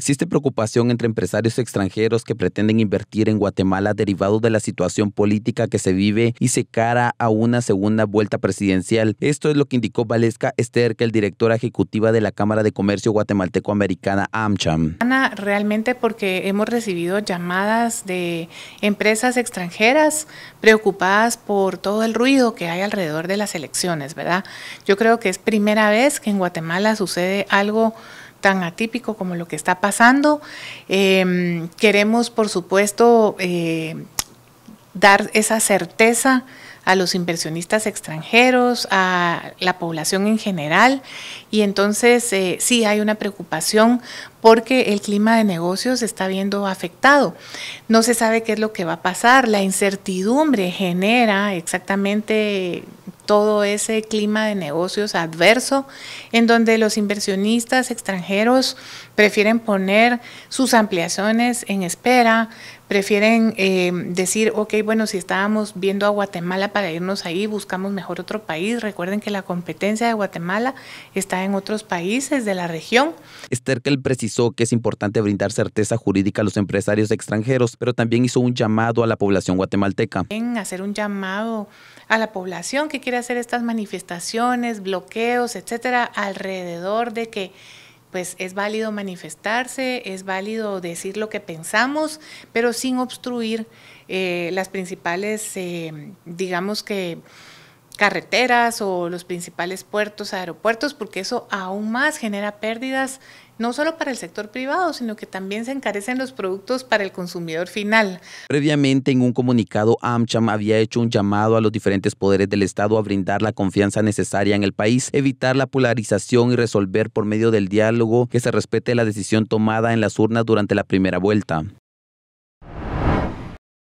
Existe preocupación entre empresarios extranjeros que pretenden invertir en Guatemala derivado de la situación política que se vive y se cara a una segunda vuelta presidencial. Esto es lo que indicó Valesca el directora ejecutiva de la Cámara de Comercio Guatemalteco-Americana, AmCham. Ana, realmente porque hemos recibido llamadas de empresas extranjeras preocupadas por todo el ruido que hay alrededor de las elecciones, ¿verdad? Yo creo que es primera vez que en Guatemala sucede algo tan atípico como lo que está pasando. Em, queremos, por supuesto, eh, dar esa certeza a los inversionistas extranjeros, a la población en general. Y entonces eh, sí hay una preocupación porque el clima de negocios está viendo afectado. No se sabe qué es lo que va a pasar. La incertidumbre genera exactamente todo ese clima de negocios adverso, en donde los inversionistas extranjeros prefieren poner sus ampliaciones en espera, prefieren eh, decir, ok, bueno, si estábamos viendo a Guatemala para irnos ahí, buscamos mejor otro país. Recuerden que la competencia de Guatemala está en otros países de la región. Sterkel precisó que es importante brindar certeza jurídica a los empresarios extranjeros, pero también hizo un llamado a la población guatemalteca. hacer un llamado a la población que quiere hacer estas manifestaciones, bloqueos, etcétera, alrededor de que pues es válido manifestarse, es válido decir lo que pensamos, pero sin obstruir eh, las principales, eh, digamos que carreteras o los principales puertos, aeropuertos, porque eso aún más genera pérdidas no solo para el sector privado, sino que también se encarecen los productos para el consumidor final. Previamente, en un comunicado, AmCham había hecho un llamado a los diferentes poderes del Estado a brindar la confianza necesaria en el país, evitar la polarización y resolver por medio del diálogo que se respete la decisión tomada en las urnas durante la primera vuelta.